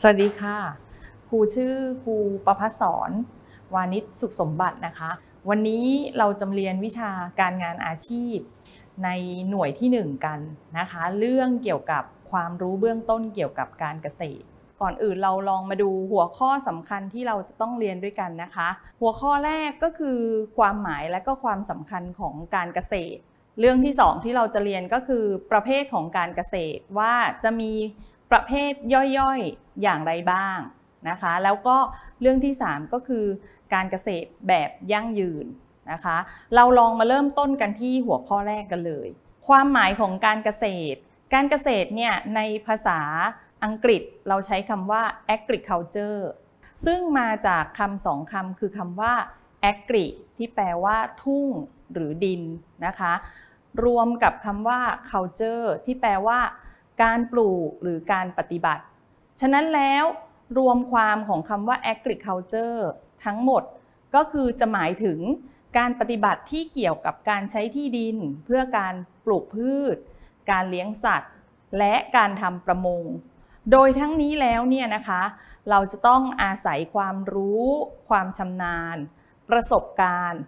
สวัสดีค่ะ ครูชื่อครูประพัสรวานิชสุขสมบัตินะคะ วันนี้เราจะเรียนวิชาการงานอาชีพ ในหน่วยที่ 1 กันนะคะ เรื่องเกี่ยวกับความรู้เบื้องต้นเกี่ยวกับการเกษตร ก่อนอื่นเราลองมาดูหัวข้อสำคัญที่เราจะต้องเรียนด้วยกันนะคะ หัวข้อแรกก็คือ ความหมายและก็ความสำคัญของการเกษตร เรื่องที่2ที่เราจะเรียนก็คือ ประเภทของการเกษตร ว่าจะมีประเภทย่อยๆ อย่างไรบ้างนะคะ แล้วก็เรื่องที่ 3 ก็คือการเกษตรแบบยั่งยืนนะคะ เราลองมาเริ่มต้นกันที่หัวข้อแรกกันเลย ความหมายของการเกษตร การเกษตรเนี่ยในภาษาอังกฤษเราใช้คำว่า agriculture ซึ่งมาจากคำสองคำคือคำว่า agri ที่แปลว่าทุ่งหรือดินนะคะ รวมกับคำว่า culture ที่แปลว่าการปลูกหรือการปฏิบัติ ฉะนั้นแล้วรวมความของคำว่า agriculture ทั้งหมดก็คือจะหมายถึงการปฏิบัติที่เกี่ยวกับการใช้ที่ดิน เพื่อการปลูกพืช การเลี้ยงสัตว์และการทำประมง โดยทั้งนี้แล้วเนี่ยนะคะ เราจะต้องอาศัยความรู้ ความชำนาญ ประสบการณ์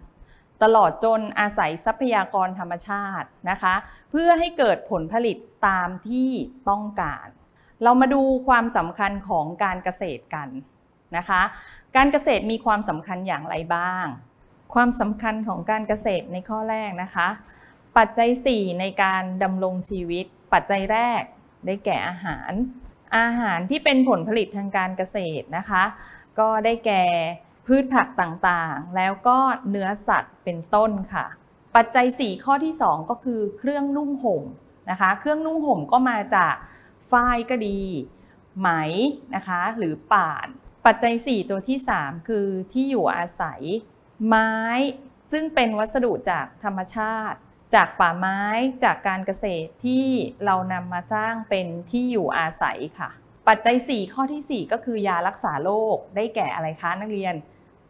ตลอดจนอาศัยทรัพยากรธรรมชาตินะคะเพื่อให้เกิดผลผลิตตามที่ต้องการ เรามาดูความสำคัญของการเกษตรกันนะคะ การเกษตรมีความสำคัญอย่างไรบ้าง ความสำคัญของการเกษตรในข้อแรกนะคะ ปัจจัย 4 ในการดำรงชีวิตปัจจัยแรก ได้แก่อาหารอาหารที่เป็นผลผลิตทางการเกษตรนะคะ ก็ได้แก่พืชผักต่างๆ แล้วก็เนื้อสัตว์เป็นต้นค่ะ ปัจจัย 4 ข้อที่ 2 ก็คือเครื่องนุ่งห่มนะคะ เครื่องนุ่งห่มก็มาจากฝ้ายก็ดี ไหมนะคะหรือป่าน ปัจจัย 4 ตัวที่ 3 คือที่อยู่อาศัย ไม้ซึ่งเป็นวัสดุจากธรรมชาติ จากป่าไม้จากการเกษตรที่เรานำมาสร้างเป็นที่อยู่อาศัยค่ะ ปัจจัย 4 ข้อที่ 4 ก็คือยารักษาโรคได้แก่อะไรคะนักเรียน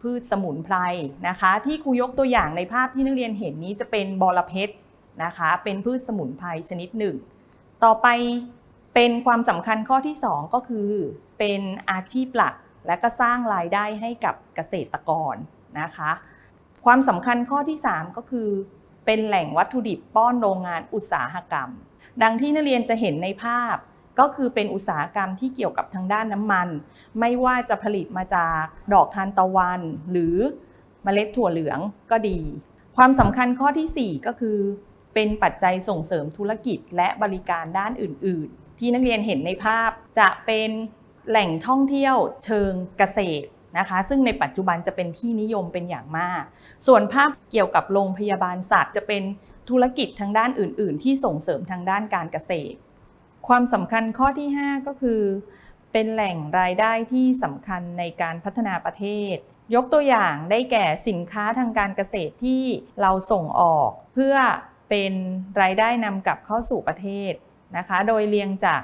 พืชสมุนไพรนะคะที่ครูยกตัวอย่างในภาพที่นักเรียนเห็นนี้จะเป็นบอระเพ็ดนะคะเป็นพืชสมุนไพรชนิดหนึ่งต่อไปเป็นความสำคัญข้อที่2ก็คือเป็นอาชีพหลักและก็สร้างรายได้ให้กับเกษตรกรนะคะความสำคัญข้อที่ 3 ก็คือ เป็นแหล่งวัตถุดิบป้อนโรงงานอุตสาหกรรม ดังที่นักเรียนจะเห็นในภาพก็คือเป็นอุตสาหกรรมที่เกี่ยวกับทางด้านน้ำมัน ไม่ว่าจะผลิตมาจากดอกทานตะวันหรือเมล็ดถั่วเหลืองก็ดี ความสำคัญข้อที่ 4 ก็คือ เป็นปัจจัยส่งเสริมธุรกิจและบริการด้านอื่นๆ ที่นักเรียนเห็นในภาพจะเป็นแหล่งท่องเที่ยวเชิงเกษตรนะคะซึ่งในปัจจุบันจะเป็นที่นิยมเป็นอย่างมาก ส่วนภาพเกี่ยวกับโรงพยาบาลสัตว์ จะเป็นธุรกิจทางด้านอื่น ๆ ที่ส่งเสริมทางด้านการเกษตรความสำคัญข้อที่5ก็คือเป็นแหล่งรายได้ที่สำคัญในการพัฒนาประเทศ ยกตัวอย่างได้แก่สินค้าทางการเกษตรที่เราส่งออก เพื่อเป็นรายได้นำกลับเข้าสู่ประเทศนะคะ โดยเรียงจาก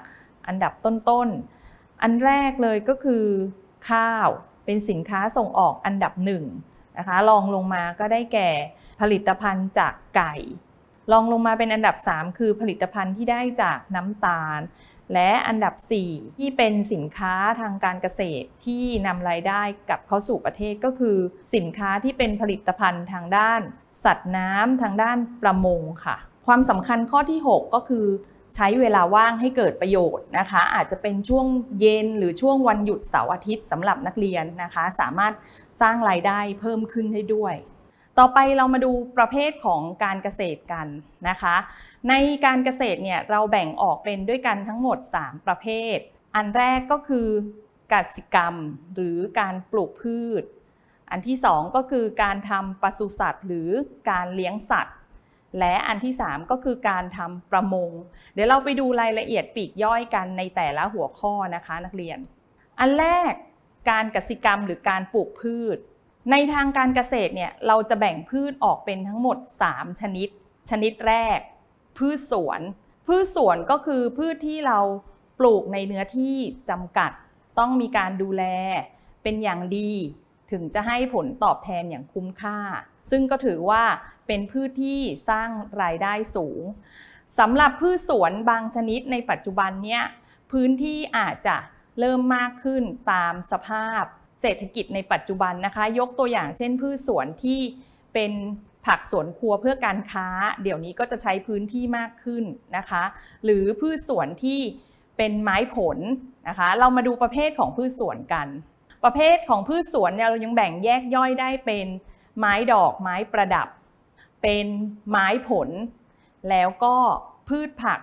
อันดับต้น ๆ อันแรกเลยก็คือข้าวเป็นสินค้าส่งออกอันดับหนึ่งนะคะรองลงมาก็ได้แก่ผลิตภัณฑ์จากไก่รองลงมาเป็นอันดับ 3 คือผลิตภัณฑ์ที่ได้จากน้ำตาล และอันดับ 4 ที่เป็นสินค้าทางการเกษตรที่นำรายได้กลับเข้าสู่ประเทศก็คือ สินค้าที่เป็นผลิตภัณฑ์ทางด้านสัตว์น้ำทางด้านประมงค่ะ ความสำคัญข้อที่ 6 ก็คือ ใช้เวลาว่างให้เกิดประโยชน์นะคะ อาจจะเป็นช่วงเย็นหรือช่วงวันหยุดเสาร์อาทิตย์สำหรับนักเรียนนะคะ สามารถสร้างรายได้เพิ่มขึ้นได้ด้วยต่อไปเรามาดูประเภทของการเกษตรกันนะคะ ในการเกษตรเนี่ยเราแบ่งออกเป็นด้วยกันทั้งหมด 3 ประเภท อันแรกก็คือกาิกรรมหรือการปลูกพืช อันที่ 2 ก็คือการทำปศุสัตว์หรือการเลี้ยงสัตว์ และอันที่ 3 ก็คือการทำประมงเดี๋ยวเราไปดูรายละเอียดปีกย่อยกันในแต่ละหัวข้อนะคะนักเรียน อันแรกการกสิกรรมหรือการปลูกพืชในทางการเกษตรเนี่ยเราจะแบ่งพืชออกเป็นทั้งหมด 3 ชนิดชนิดแรก พืชสวน พืชสวนก็คือพืชที่เราปลูกในเนื้อที่จำกัด ต้องมีการดูแล เป็นอย่างดี ถึงจะให้ผลตอบแทนอย่างคุ้มค่า ซึ่งก็ถือว่าเป็นพืชที่สร้างรายได้สูงสำหรับพืชสวนบางชนิดในปัจจุบันเนี่ยพื้นที่อาจจะเริ่มมากขึ้นตามสภาพเศรษฐกิจในปัจจุบันนะคะ ยกตัวอย่างเช่นพืชสวนที่เป็นผักสวนครัวเพื่อการค้า เดี๋ยวนี้ก็จะใช้พื้นที่มากขึ้นนะคะ หรือพืชสวนที่เป็นไม้ผลนะคะ เรามาดูประเภทของพืชสวนกัน ประเภทของพืชสวนเนี่ยเรายังแบ่งแยกย่อยได้เป็นไม้ดอกไม้ประดับ เป็นไม้ผล แล้วก็พืชผัก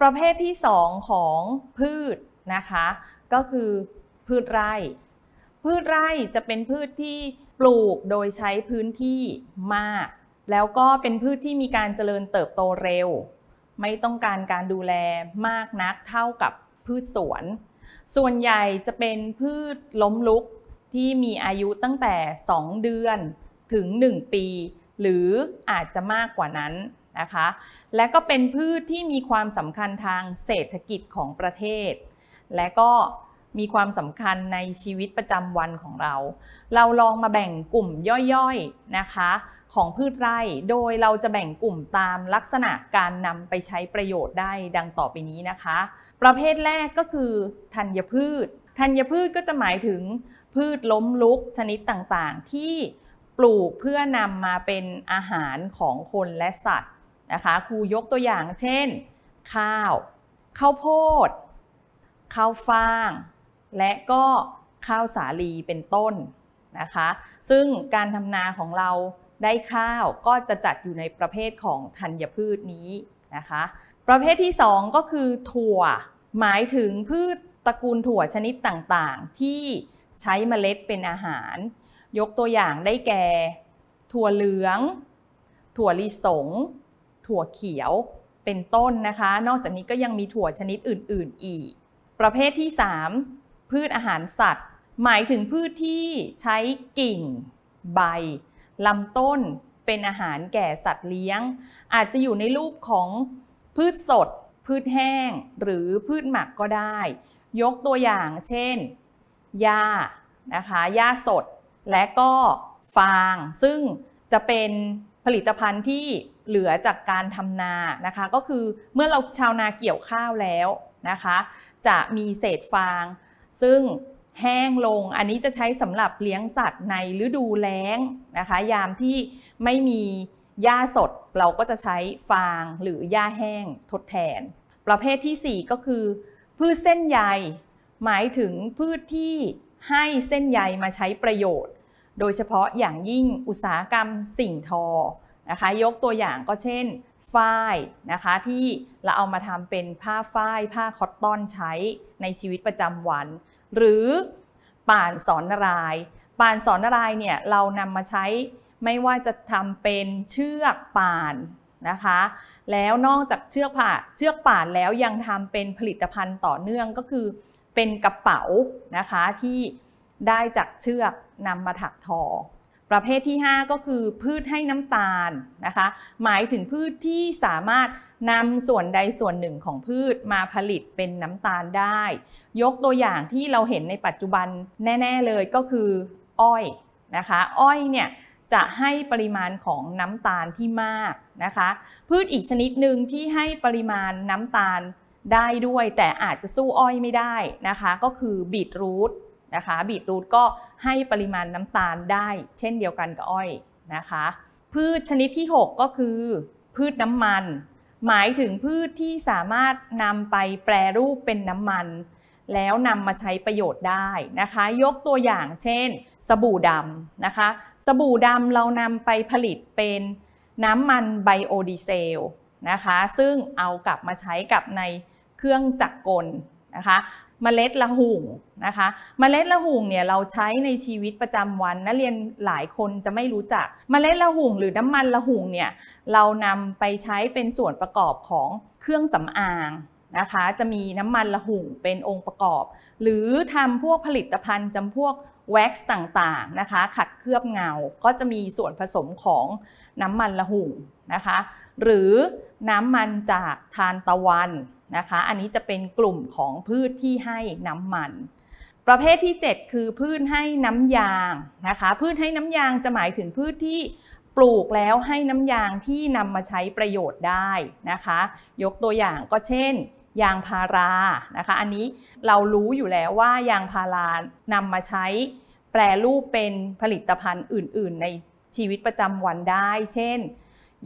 ประเภทที่2ของพืชนะคะ ก็คือพืชไร่พืชไร่จะเป็นพืชที่ปลูกโดยใช้พื้นที่มาก แล้วก็เป็นพืชที่มีการเจริญเติบโตเร็ว ไม่ต้องการการดูแลมากนักเท่ากับพืชสวน ส่วนใหญ่จะเป็นพืชล้มลุกที่มีอายุตั้งแต่ 2 เดือนถึง 1 ปี หรืออาจจะมากกว่านั้นนะคะและก็เป็นพืชที่มีความสำคัญทางเศรษฐกิจของประเทศ และก็มีความสำคัญในชีวิตประจำวันของเรา เราลองมาแบ่งกลุ่มย่อยๆ นะคะของพืชไร่ โดยเราจะแบ่งกลุ่มตามลักษณะการนำไปใช้ประโยชน์ได้ดังต่อไปนี้นะคะ ประเภทแรกก็คือธัญพืช ธัญพืชก็จะหมายถึงพืชล้มลุกชนิดต่างๆ ที่ปลูกเพื่อนำมาเป็นอาหารของคนและสัตว์นะคะ ครูยกตัวอย่างเช่น ข้าว ข้าวโพดข้าวฟ่างและก็ข้าวสาลีเป็นต้นนะคะ ซึ่งการทำนาของเราได้ข้าวก็จะจัดอยู่ในประเภทของธัญพืชนี้นะคะ ประเภทที่ 2 ก็คือถั่ว หมายถึงพืชตระกูลถั่วชนิดต่าง ๆ ที่ใช้เมล็ดเป็นอาหาร ยกตัวอย่างได้แก่ ถั่วเหลือง ถั่วลิสง ถั่วเขียว เป็นต้นนะคะ นอกจากนี้ก็ยังมีถั่วชนิดอื่น ๆ อีก ประเภทที่ 3พืชอาหารสัตว์หมายถึงพืชที่ใช้กิ่งใบ ลำต้นเป็นอาหารแก่สัตว์เลี้ยง อาจจะอยู่ในรูปของพืชสด พืชแห้งหรือพืชหมักก็ได้ ยกตัวอย่างเช่นหญ้านะคะหญ้าสดและก็ฟาง ซึ่งจะเป็นผลิตภัณฑ์ที่เหลือจากการทำนานะคะ ก็คือเมื่อเราชาวนาเกี่ยวข้าวแล้วนะคะ จะมีเศษฟางซึ่งแห้งลงอันนี้จะใช้สำหรับเลี้ยงสัตว์ในฤดูแล้งนะคะยามที่ไม่มีหญ้าสดเราก็จะใช้ฟางหรือหญ้าแห้งทดแทน ประเภทที่ 4 ก็คือ พืชเส้นใยหมายถึงพืชที่ให้เส้นใยมาใช้ประโยชน์ โดยเฉพาะอย่างยิ่งอุตสาหกรรมสิ่งทอนะคะยกตัวอย่างก็เช่นฝ้ายนะคะที่เราเอามาทำเป็นผ้าฝ้ายผ้าคอตตอนใช้ในชีวิตประจำวัน หรือป่านสอนนารายป่านสอนนารายเนี่ยเรานำมาใช้ไม่ว่าจะทำเป็นเชือกป่านนะคะ แล้วนอกจากเชือกผ่าเชือกป่านแล้วยังทำเป็นผลิตภัณฑ์ต่อเนื่องก็คือเป็นกระเป๋านะคะที่ได้จากเชือกนำมาถักทอประเภทที่ 5 ก็คือพืชให้น้ำตาลนะคะ หมายถึงพืชที่สามารถนำส่วนใดส่วนหนึ่งของพืชมาผลิตเป็นน้ำตาลได้ ยกตัวอย่างที่เราเห็นในปัจจุบันแน่ ๆเลยก็คืออ้อยนะคะ อ้อยเนี่ยจะให้ปริมาณของน้ำตาลที่มากนะคะ พืชอีกชนิดหนึ่งที่ให้ปริมาณน้ำตาลได้ด้วย แต่อาจจะสู้อ้อยไม่ได้นะคะก็คือบีทรูทนะคะบีทรูทก็ให้ปริมาณน้ำตาลได้ เช่นเดียวกันกับอ้อยนะคะ พืชชนิดที่ 6 ก็คือ พืชน้ำมัน หมายถึงพืชที่สามารถนำไปแปรรูปเป็นน้ำมัน แล้วนำมาใช้ประโยชน์ได้นะคะ ยกตัวอย่างเช่น สบู่ดำนะคะ สบู่ดำเรานำไปผลิตเป็นน้ำมันไบโอดีเซลนะคะ ซึ่งเอากลับมาใช้กับในเครื่องจักรกลนะคะมเมล็ดละหุ่งนะคะมเมล็ดละหุ่งเนี่ยเราใช้ในชีวิตประจำวันนักเรียนหลายคนจะไม่รู้จักมเมล็ดละหุ่งหรือน้ำมันละหุ่งเนี่ยเรานำไปใช้เป็นส่วนประกอบของเครื่องสำอางนะคะจะมีน้ำมันละหุ่งเป็นองค์ประกอบ หรือทำพวกผลิตภัณฑ์จำพวกแว็กซ์ต่างๆนะคะขัดเคลือบเงาก็จะมีส่วนผสมของน้ำมันละหุ่งนะคะหรือน้ำมันจากทานตะวันนะคะ อันนี้จะเป็นกลุ่มของพืชที่ให้น้ำมัน ประเภทที่ 7 คือพืชให้น้ำยางนะคะ พืชให้น้ำยางจะหมายถึงพืชที่ปลูกแล้วให้น้ำยางที่นำมาใช้ประโยชน์ได้นะคะ ยกตัวอย่างก็เช่น ยางพารานะคะอันนี้เรารู้อยู่แล้วว่ายางพารานำมาใช้แปรรูปเป็นผลิตภัณฑ์อื่นๆ ในชีวิตประจำวันได้เช่น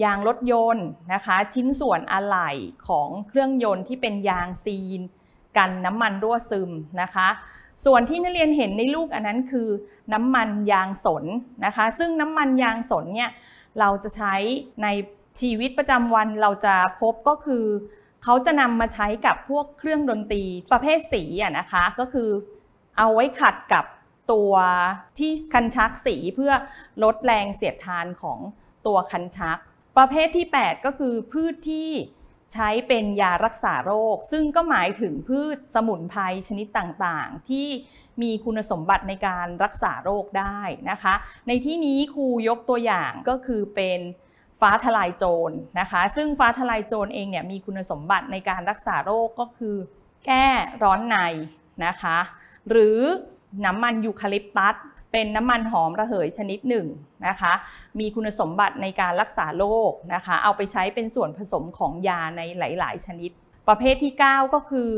ยางรถยนต์นะคะชิ้นส่วนอะไหล่ของเครื่องยนต์ที่เป็นยางซีน กันน้ำมันรั่วซึมนะคะ ส่วนที่นักเรียนเห็นในลูกอันนั้นคือน้ำมันยางสนนะคะ ซึ่งน้ำมันยางสนเนี่ยเราจะใช้ในชีวิตประจำวันเราจะพบก็คือเขาจะนำมาใช้กับพวกเครื่องดนตรีประเภทสีอะนะคะก็คือเอาไว้ขัดกับตัวที่คันชักสีเพื่อลดแรงเสียดทานของตัวคันชักประเภทที่ 8 ก็คือพืชที่ใช้เป็นยารักษาโรค ซึ่งก็หมายถึงพืชสมุนไพรชนิดต่างๆ ที่มีคุณสมบัติในการรักษาโรคได้นะคะ ในที่นี้ครูยกตัวอย่างก็คือเป็นฟ้าทลายโจรนะคะซึ่งฟ้าทลายโจรเองเนี่ยมีคุณสมบัติในการรักษาโรคก็คือ แก้ร้อนในนะคะ หรือน้ำมันยูคาลิปตัสเป็นน้ำมันหอมระเหยชนิดหนึ่งนะคะ มีคุณสมบัติในการรักษาโรคนะคะ เอาไปใช้เป็นส่วนผสมของยาในหลาย ๆ ชนิด ประเภทที่ 9 ก็คือ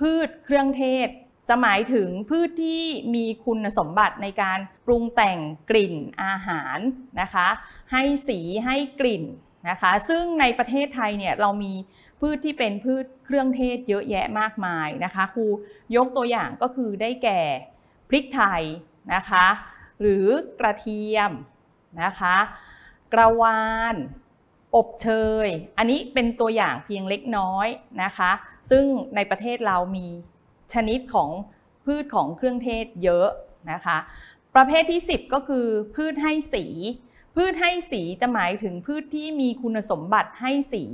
พืชเครื่องเทศ จะหมายถึงพืชที่มีคุณสมบัติในการปรุงแต่งกลิ่นอาหารนะคะ ให้สีให้กลิ่นนะคะ ซึ่งในประเทศไทยเนี่ยเรามีพืชที่เป็นพืชเครื่องเทศเยอะแยะมากมายนะคะ ครูยกตัวอย่างก็คือได้แก่พริกไทยนะคะ หรือกระเทียมนะคะ กระวาน อบเชย อันนี้เป็นตัวอย่างเพียงเล็กน้อยนะคะ ซึ่งในประเทศเรามีชนิดของพืชของเครื่องเทศเยอะนะคะ ประเภทที่ 10 ก็คือพืชให้สี พืชให้สีจะหมายถึงพืชที่มีคุณสมบัติให้สี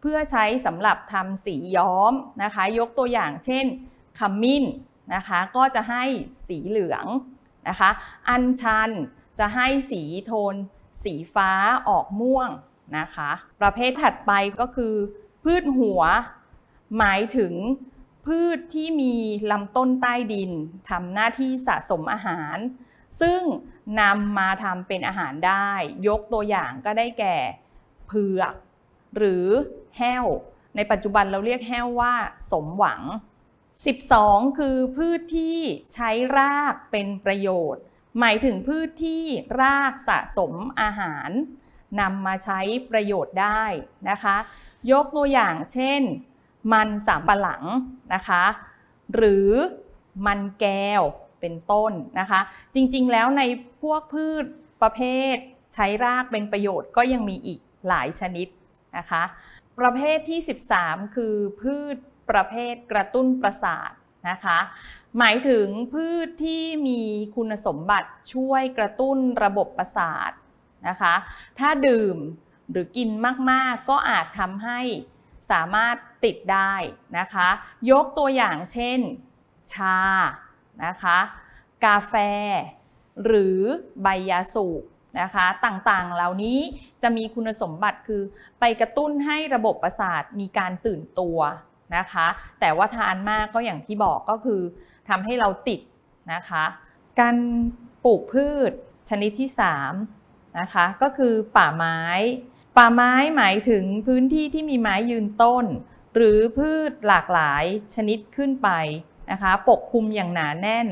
เพื่อใช้สำหรับทำสีย้อมนะคะ ยกตัวอย่างเช่นขมิ้นนะคะก็จะให้สีเหลืองนะคะอันชันจะให้สีโทน สีฟ้าออกม่วงนะคะประเภทถัดไปก็คือ พืชหัว หมายถึงพืชที่มีลำต้นใต้ดินทำหน้าที่สะสมอาหาร ซึ่งนำมาทำเป็นอาหารได้ ยกตัวอย่างก็ได้แก่เผือกหรือแห้ว ในปัจจุบันเราเรียกแห้วว่าสมหวัง12 คือพืชที่ใช้รากเป็นประโยชน์ หมายถึงพืชที่รากสะสมอาหารนำมาใช้ประโยชน์ได้นะคะยกตัวอย่างเช่นมันสามปะหลังนะคะหรือมันแก้วเป็นต้นนะคะจริงๆแล้วในพวกพืชประเภทใช้รากเป็นประโยชน์ก็ยังมีอีกหลายชนิดนะคะประเภทที่ 13 คือพืชประเภทกระตุ้นประสาทนะคะ หมายถึงพืชที่มีคุณสมบัติช่วยกระตุ้นระบบประสาทนะคะ ถ้าดื่มหรือกินมากๆก็อาจทำให้สามารถติดได้นะคะ ยกตัวอย่างเช่น ชานะคะ กาแฟ หรือใบยาสูบนะคะ ต่างๆเหล่านี้จะมีคุณสมบัติคือไปกระตุ้นให้ระบบประสาทมีการตื่นตัวนะคะ แต่ว่าทานมากก็อย่างที่บอกก็คือทำให้เราติดนะคะ การปลูกพืชชนิดที่3นะคะก็คือป่าไม้ ป่าไม้หมายถึงพื้นที่ที่มีไม้ยืนต้น หรือพืชหลากหลายชนิดขึ้นไปนะคะปกคลุมอย่างหนาแน่น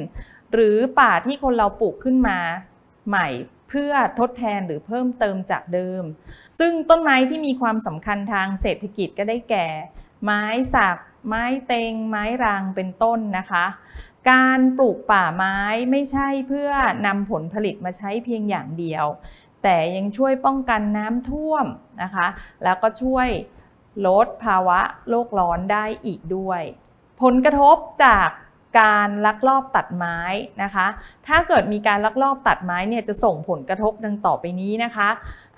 หรือป่าที่คนเราปลูกขึ้นมา ใหม่เพื่อทดแทนหรือเพิ่มเติมจากเดิม ซึ่งต้นไม้ที่มีความสำคัญทางเศรษฐกิจก็ได้แก่ไม้สัก ไม้เตงไม้รางเป็นต้นนะคะ การปลูกป่าไม้ไม่ใช่เพื่อนำผลผลิตมาใช้เพียงอย่างเดียว แต่ยังช่วยป้องกันน้ำท่วมนะคะ แล้วก็ช่วยลดภาวะโลกร้อนได้อีกด้วย ผลกระทบจากการลักลอบตัดไม้นะคะ ถ้าเกิดมีการลักลอบตัดไม้เนี่ยจะส่งผลกระทบดังต่อไปนี้นะคะ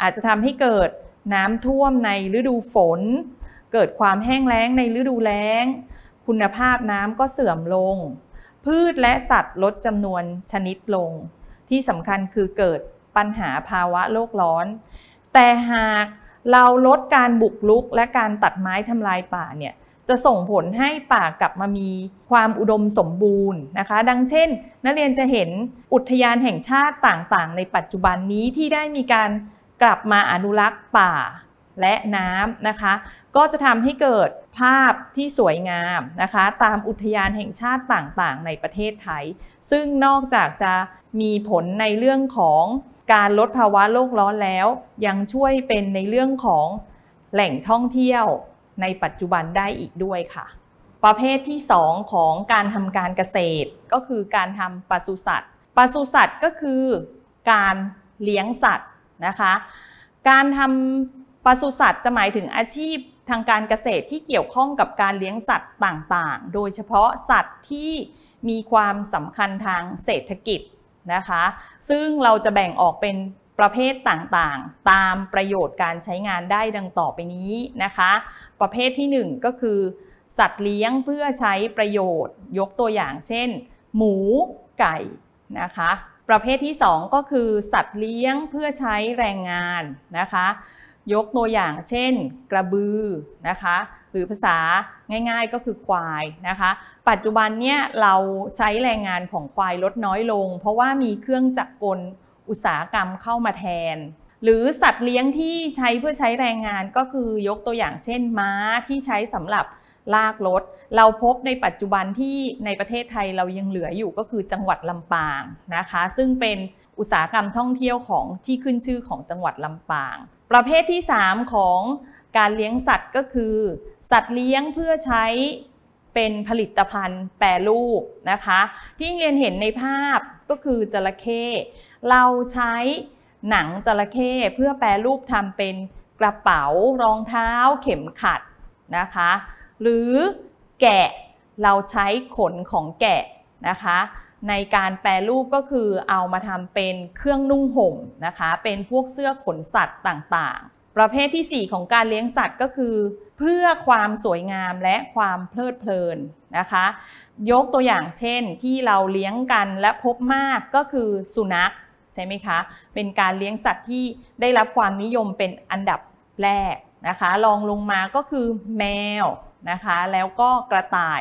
อาจจะทำให้เกิดน้ำท่วมในฤดูฝนเกิดความแห้งแล้งในฤดูแล้ง คุณภาพน้ำก็เสื่อมลง พืชและสัตว์ลดจำนวนชนิดลง ที่สำคัญคือเกิดปัญหาภาวะโลกร้อน แต่หากเราลดการบุกรุกและการตัดไม้ทำลายป่าเนี่ยจะส่งผลให้ป่ากลับมามีความอุดมสมบูรณ์นะคะ ดังเช่นนักเรียนจะเห็นอุทยานแห่งชาติต่างๆ ในปัจจุบันนี้ที่ได้มีการกลับมาอนุรักษ์ป่าและน้ำนะคะ ก็จะทำให้เกิดภาพที่สวยงามนะคะ ตามอุทยานแห่งชาติต่างๆ ในประเทศไทย ซึ่งนอกจากจะมีผลในเรื่องของการลดภาวะโลกร้อนแล้ว ยังช่วยเป็นในเรื่องของแหล่งท่องเที่ยวในปัจจุบันได้อีกด้วยค่ะ ประเภทที่ 2 ของการทำการเกษตรก็คือการทำปศุสัตว์ปศุสัตว์ก็คือ การเลี้ยงสัตว์นะคะ การทำปศุสัตว์จะหมายถึงอาชีพทางการเกษตรที่เกี่ยวข้องกับการเลี้ยงสัตว์ต่างๆ โดยเฉพาะสัตว์ที่มีความสำคัญทางเศรษฐกิจนะคะ ซึ่งเราจะแบ่งออกเป็นประเภทต่าง ๆ ตามประโยชน์การใช้งานได้ดังต่อไปนี้นะคะ ประเภทที่1ก็คือสัตว์เลี้ยงเพื่อใช้ประโยชน์ ยกตัวอย่างเช่น หมู ไก่นะคะ ประเภทที่2ก็คือสัตว์เลี้ยงเพื่อใช้แรงงานนะคะยกตัวอย่างเช่นกระบือนะคะ หรือภาษาง่ายๆก็คือควายนะคะ ปัจจุบันเนี่ยเราใช้แรงงานของควายลดน้อยลง เพราะว่ามีเครื่องจักรกลอุตสาหกรรมเข้ามาแทน หรือสัตว์เลี้ยงที่ใช้เพื่อใช้แรงงานก็คือยกตัวอย่างเช่น ม้าที่ใช้สำหรับลากรถเราพบในปัจจุบันที่ในประเทศไทยเรายังเหลืออยู่ก็คือจังหวัดลำปางนะคะ ซึ่งเป็นอุตสาหกรรมท่องเที่ยวของที่ขึ้นชื่อของจังหวัดลำปางประเภทที่ 3 ของการเลี้ยงสัตว์ก็คือ สัตว์เลี้ยงเพื่อใช้เป็นผลิตภัณฑ์แปรรูปนะคะ ที่เรียนเห็นในภาพก็คือจระเข้เราใช้หนังจระเข้เพื่อแปรรูปทำเป็นกระเป๋ารองเท้าเข็มขัดนะคะ หรือแกะเราใช้ขนของแกะนะคะในการแปลรูปก็คือเอามาทำเป็นเครื่องนุ่งห่มนะคะเป็นพวกเสื้อขนสัตว์ต่างๆ ประเภทที่ 4 ของการเลี้ยงสัตว์ก็คือ เพื่อความสวยงามและความเพลิดเพลินนะคะ ยกตัวอย่างเช่น ที่เราเลี้ยงกันและพบมากก็คือสุนัขใช่ไหมคะเป็นการเลี้ยงสัตว์ที่ได้รับความนิยมเป็นอันดับแรกนะคะรองลงมาก็คือแมวนะคะแล้วก็กระต่าย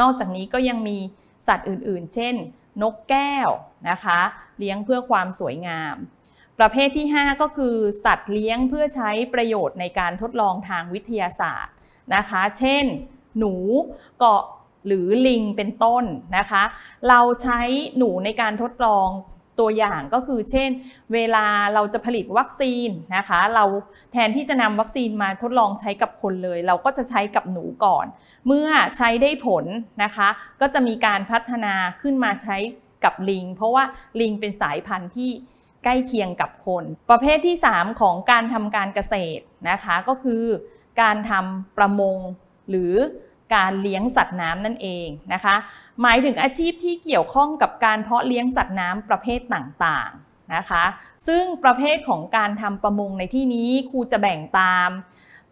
นอกจากนี้ก็ยังมีสัตว์อื่นๆ เช่นนกแก้วนะคะเลี้ยงเพื่อความสวยงาม ประเภทที่ 5 ก็คือสัตว์เลี้ยงเพื่อใช้ประโยชน์ในการทดลองทางวิทยาศาสตร์นะคะ เช่นหนูเกาะหรือลิงเป็นต้นนะคะเราใช้หนูในการทดลองตัวอย่างก็คือเช่นเวลาเราจะผลิตวัคซีนนะคะ เราแทนที่จะนำวัคซีนมาทดลองใช้กับคนเลย เราก็จะใช้กับหนูก่อน เมื่อใช้ได้ผลนะคะ ก็จะมีการพัฒนาขึ้นมาใช้กับลิง เพราะว่าลิงเป็นสายพันธุ์ที่ใกล้เคียงกับคน ประเภทที่ 3 ของการทำการเกษตรนะคะก็คือ การทำประมงหรือการเลี้ยงสัตว์น้ำนั่นเองนะคะหมายถึงอาชีพที่เกี่ยวข้องกับการเพราะเลี้ยงสัตว์น้ำประเภทต่างๆนะคะซึ่งประเภทของการทำประมงในที่นี้ครูจะแบ่งตาม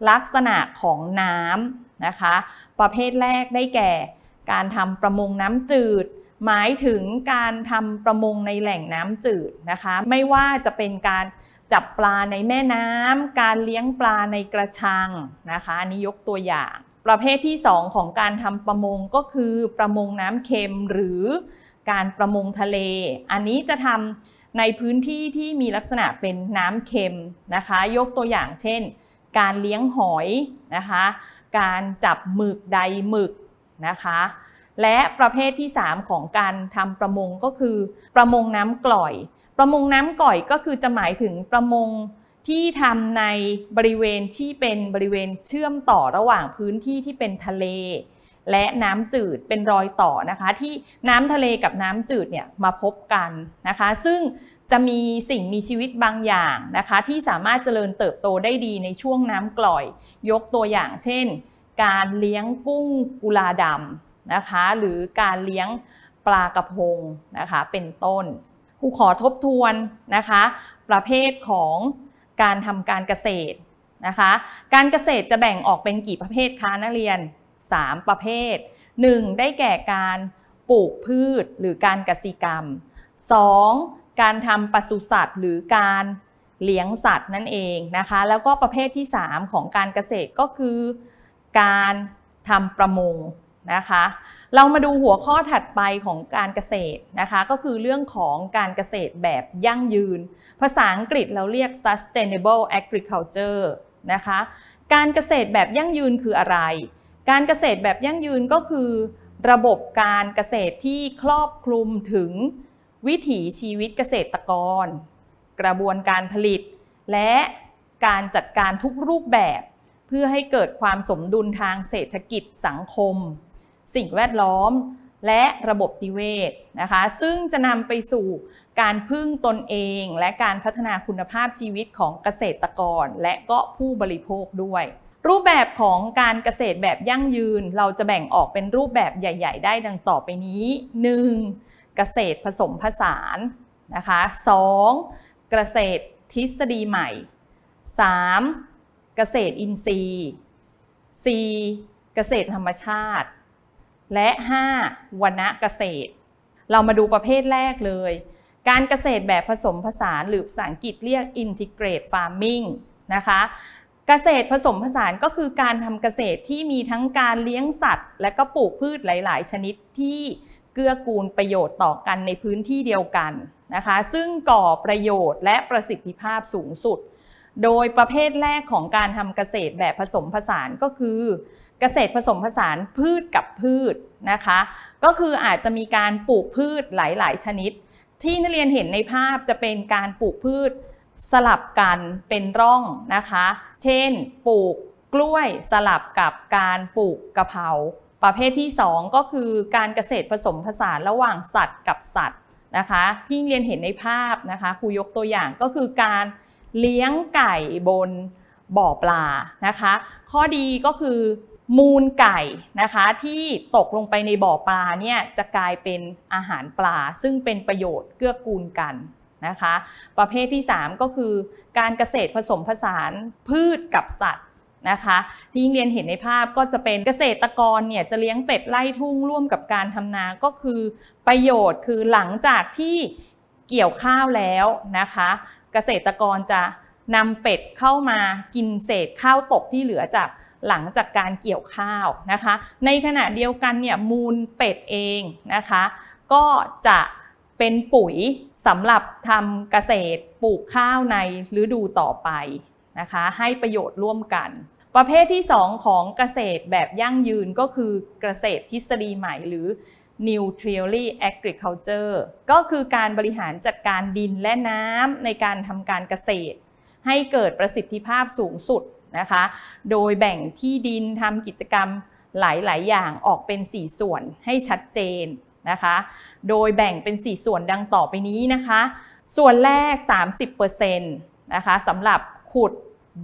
ลักษณะของน้ำนะคะประเภทแรกได้แก่การทำประมงน้ำจืด หมายถึงการทำประมงในแหล่งน้ำจืดนะคะไม่ว่าจะเป็นการจับปลาในแม่น้ำการเลี้ยงปลาในกระชังนะคะอันนี้ยกตัวอย่างประเภทที่ 2 ของการทำประมงก็คือประมงน้ำเค็มหรือการประมงทะเล อันนี้จะทำในพื้นที่ที่มีลักษณะเป็นน้ำเค็มนะคะยกตัวอย่างเช่น การเลี้ยงหอยนะคะการจับหมึกใดหมึกนะคะและประเภทที่ 3 ของการทำประมงก็คือประมงน้ำกล่อย ประมงน้ำกล่อยก็คือจะหมายถึงประมงที่ทำในบริเวณที่เป็นบริเวณเชื่อมต่อระหว่างพื้นที่ที่เป็นทะเล และน้ำจืดเป็นรอยต่อนะคะ ที่น้ำทะเลกับน้ำจืดเนี่ยมาพบกันนะคะ ซึ่งจะมีสิ่งมีชีวิตบางอย่างนะคะ ที่สามารถเจริญเติบโตได้ดีในช่วงน้ำกร่อยยกตัวอย่างเช่น การเลี้ยงกุ้งกุลาดำนะคะ หรือการเลี้ยงปลากระพงนะคะ เป็นต้นครูขอทบทวนนะคะ ประเภทของการทำการเกษตรนะคะ การเกษตรจะแบ่งออกเป็นกี่ประเภทคะนักเรียน 3 ประเภท 1. ได้แก่การปลูกพืชหรือการกสิกรรม 2. การทำปศุสัตว์ หรือการเลี้ยงสัตว์นั่นเองนะคะ แล้วก็ประเภทที่ 3 ของการเกษตรก็คือ การทำประมงนะคะเรามาดูหัวข้อถัดไปของการเกษตรนะคะก็คือเรื่องของการเกษตรแบบยั่งยืน ภาษาอังกฤษเราเรียก sustainable agriculture นะคะ การเกษตรแบบยั่งยืนคืออะไร การเกษตรแบบยั่งยืนก็คือ ระบบการเกษตรที่ครอบคลุมถึงวิถีชีวิตเกษตรกร กระบวนการผลิต และการจัดการทุกรูปแบบ เพื่อให้เกิดความสมดุลทางเศรษฐกิจสังคมสิ่งแวดล้อมและระบบนิเวศนะคะ ซึ่งจะนำไปสู่การพึ่งตนเองและการพัฒนาคุณภาพชีวิตของเกษตรกร และก็ผู้บริโภคด้วย รูปแบบของการเกษตรแบบยั่งยืนเราจะแบ่งออกเป็นรูปแบบใหญ่ ๆ ได้ดังต่อไปนี้ 1. เกษตรผสมผสานนะคะ 2. เกษตรทฤษฎีใหม่ 3. เกษตรอินทรีย์ 4. เกษตรธรรมชาติและ 5. วณะเกษตร เรามาดูประเภทแรกเลย การเกษตรแบบผสมผสานหรือภาษาอังกฤษเรียก integrate farming นะคะ เกษตรผสมผสานก็คือการทำเกษตรที่มีทั้งการเลี้ยงสัตว์ และก็ปลูกพืชหลายๆ ชนิดที่เกื้อกูลประโยชน์ต่อกันในพื้นที่เดียวกันนะคะ ซึ่งก่อประโยชน์และประสิทธิภาพสูงสุดโดยประเภทแรกของการทำเกษตรแบบผสมผสานก็คือ เกษตรผสมผสานพืชกับพืชนะคะ ก็คืออาจจะมีการปลูกพืชหลาย ๆชนิด ที่นักเรียนเห็นในภาพจะเป็นการปลูกพืชสลับกันเป็นร่องนะคะ เช่น ปลูกกล้วยสลับกับการปลูกกะเพราประเภทที่ 2 ก็คือการเกษตรผสมผสานระหว่างสัตว์กับสัตว์นะคะที่เรียนเห็นในภาพนะคะครูยกตัวอย่างก็คือการเลี้ยงไก่บนบ่อปลานะคะ ข้อดีก็คือมูลไก่นะคะ ที่ตกลงไปในบ่อปลาเนี่ยจะกลายเป็นอาหารปลา ซึ่งเป็นประโยชน์เกื้อกูลกันนะคะ ประเภทที่ 3ก็คือการเกษตรผสมผสานพืชกับสัตว์นะคะที่เรียนเห็นในภาพก็จะเป็นเกษตรกรเนี่ยจะเลี้ยงเป็ดไล่ทุ่งร่วมกับการทำนาก็คือประโยชน์คือหลังจากที่เกี่ยวข้าวแล้วนะคะเกษตรกรจะนำเป็ดเข้ามากินเศษข้าวตกที่เหลือจากหลังจากการเกี่ยวข้าวนะคะ ในขณะเดียวกันเนี่ยมูลเป็ดเองนะคะก็จะเป็นปุ๋ยสำหรับทำเกษตรปลูกข้าวในฤดูต่อไปนะคะ ให้ประโยชน์ร่วมกัน ประเภทที่ 2 ของเกษตรแบบยั่งยืนก็คือเกษตรทฤษฎีใหม่หรือ New t r i o l y Agriculture ก็คือการบริหารจัดการดินและน้ำในการทำการเกษตร ให้เกิดประสิทธิภาพสูงสุดนะคะ โดยแบ่งที่ดินทำกิจกรรมหลายๆ อย่างออกเป็น 4 ส่วนให้ชัดเจนนะคะ โดยแบ่งเป็น 4 ส่วนดังต่อไปนี้นะคะ ส่วนแรก 30%นะคะสำหรับขุด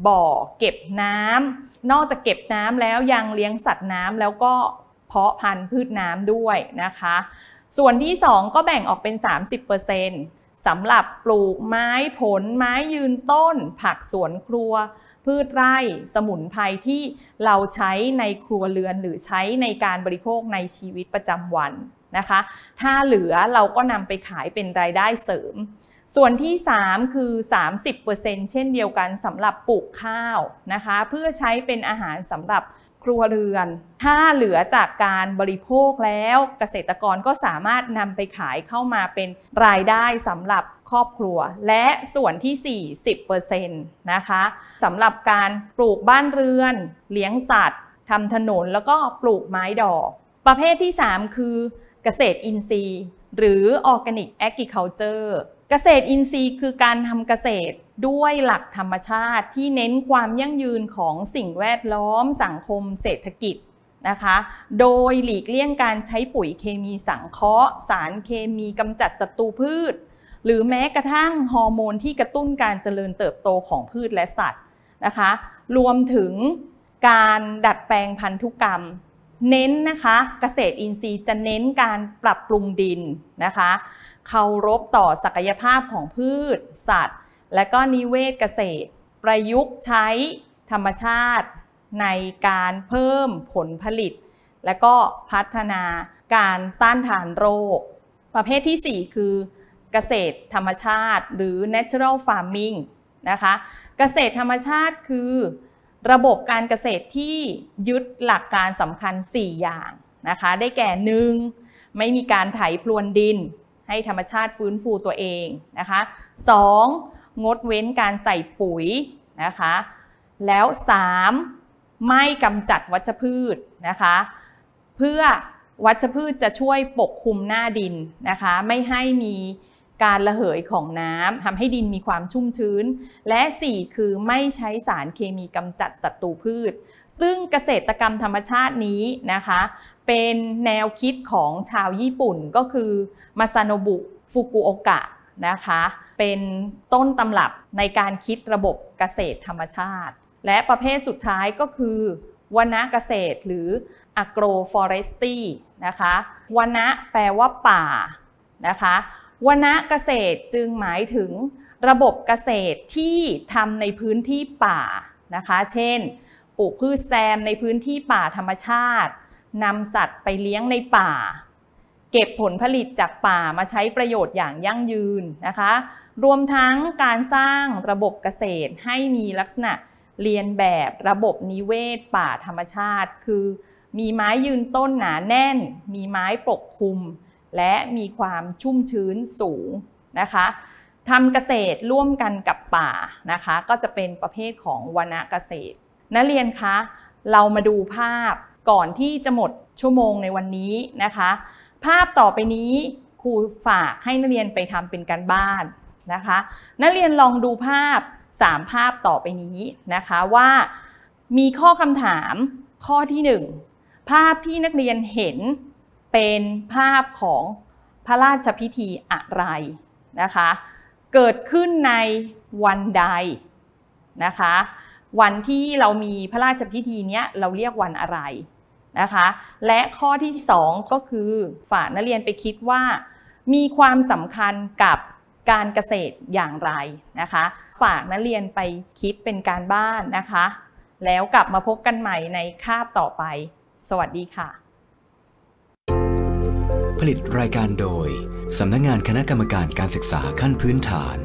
บ่อ เก็บน้ำ นอกจากเก็บน้ำแล้วยังเลี้ยงสัตว์น้ำแล้วก็พาะพันธุ์พืชน้ำด้วยนะคะ ส่วนที่ 2 ก็แบ่งออกเป็น 30%สำหรับปลูกไม้ผลไม้ยืนต้น ผักสวนครัว พืชไร่ สมุนไพรที่เราใช้ในครัวเรือนหรือใช้ในการบริโภคในชีวิตประจำวันนะคะ ถ้าเหลือเราก็นำไปขายเป็นรายได้เสริม ส่วนที่ 3 คือ 30%เช่นเดียวกันสำหรับปลูกข้าวนะคะ เพื่อใช้เป็นอาหารสำหรับครัวเรือน ถ้าเหลือจากการบริโภคแล้วเกษตรกรก็สามารถนำไปขายเข้ามาเป็นรายได้สำหรับครอบครัว และส่วนที่40%นะคะสำหรับการปลูกบ้านเรือน เลี้ยงสัตว์ทำถนนแล้วก็ปลูกไม้ดอก ประเภทที่ 3 คือเกษตรอินทรีย์ หรือออร์แกนิกแอคิค c ลเจอร์เกษตรอินทรีย์คือการทำเกษตรด้วยหลักธรรมชาติที่เน้นความยั่งยืนของสิ่งแวดล้อมสังคมเศรษฐกิจนะคะ โดยหลีกเลี่ยงการใช้ปุ๋ยเคมีสังเคราะห์ สารเคมีกำจัดศัตรูพืช หรือแม้กระทั่งฮอร์โมนที่กระตุ้นการเจริญเติบโตของพืชและสัตว์นะคะ รวมถึงการดัดแปลงพันธุกรรม เน้นนะคะเกษตรอินทรีย์จะเน้นการปรับปรุงดินนะคะเคารพต่อศักยภาพของพืช สัตว์ และก็นิเวศเกษตร ประยุกต์ใช้ธรรมชาติในการเพิ่มผลผลิต และก็พัฒนาการต้านทานโรค ประเภทที่ 4 คือเกษตรธรรมชาติ หรือ natural farming นะคะ เกษตรธรรมชาติคือ ระบบการเกษตรที่ยึดหลักการสำคัญ 4 อย่างนะคะ ได้แก่ 1. ไม่มีการไถพรวนดินให้ธรรมชาติฟื้นฟูตัวเองนะคะ 2. งดเว้นการใส่ปุ๋ยนะคะ แล้ว 3. ไม่กำจัดวัชพืชนะคะเพื่อวัชพืชจะช่วยปกคลุมหน้าดินนะคะไม่ให้มีการระเหยของน้ำทำให้ดินมีความชุ่มชื้น และ 4 คือไม่ใช้สารเคมีกำจัดศัตรูพืช ซึ่งเกษตรกรรมธรรมชาตินี้นะคะเป็นแนวคิดของชาวญี่ปุ่นก็คือ มาซาโนบุ ฟุกุโอกะ นะคะ เป็นต้นตำรับในการคิดระบบเกษตรธรรมชาติ และประเภทสุดท้ายก็คือ วนะเกษตร หรือ agroforestry นะคะ วนะแปลว่าป่า นะคะ วนะเกษตร จึงหมายถึงระบบเกษตรที่ทำในพื้นที่ป่า นะคะ เช่น ปลูกพืชแซมในพื้นที่ป่าธรรมชาตินำสัตว์ไปเลี้ยงในป่า เก็บผลผลิตจากป่ามาใช้ประโยชน์อย่างยั่งยืนนะคะ รวมทั้งการสร้างระบบเกษตรให้มีลักษณะเรียนแบบระบบนิเวศป่าธรรมชาติ คือมีไม้ยืนต้นหนาแน่น มีไม้ปกคลุม และมีความชุ่มชื้นสูงนะคะทำเกษตรร่วมกันกับป่านะคะ ก็จะเป็นประเภทของวนาเกษตร นักเรียนคะ เรามาดูภาพก่อนที่จะหมดชั่วโมงในวันนี้นะคะภาพต่อไปนี้ครูฝากให้นักเรียนไปทำเป็นการบ้านนะคะนักเรียนลองดูภาพ 3 ภาพต่อไปนี้นะคะว่ามีข้อคำถามข้อที่ 1 ภาพที่นักเรียนเห็นเป็นภาพของพระราชพิธีอะไรนะคะเกิดขึ้นในวันใดนะคะวันที่เรามีพระราชพิธีเนี้ยเราเรียกวันอะไรนะคะและข้อที่ 2 ก็คือ ฝากนักเรียนไปคิดว่ามีความสำคัญกับการเกษตรอย่างไรนะคะฝากนักเรียนไปคิดเป็นการบ้านนะคะแล้วกลับมาพบกันใหม่ในคาบต่อไป สวัสดีค่ะ ผลิตรายการโดยสำนักงงานคณะกรรมการการศึกษาขั้นพื้นฐาน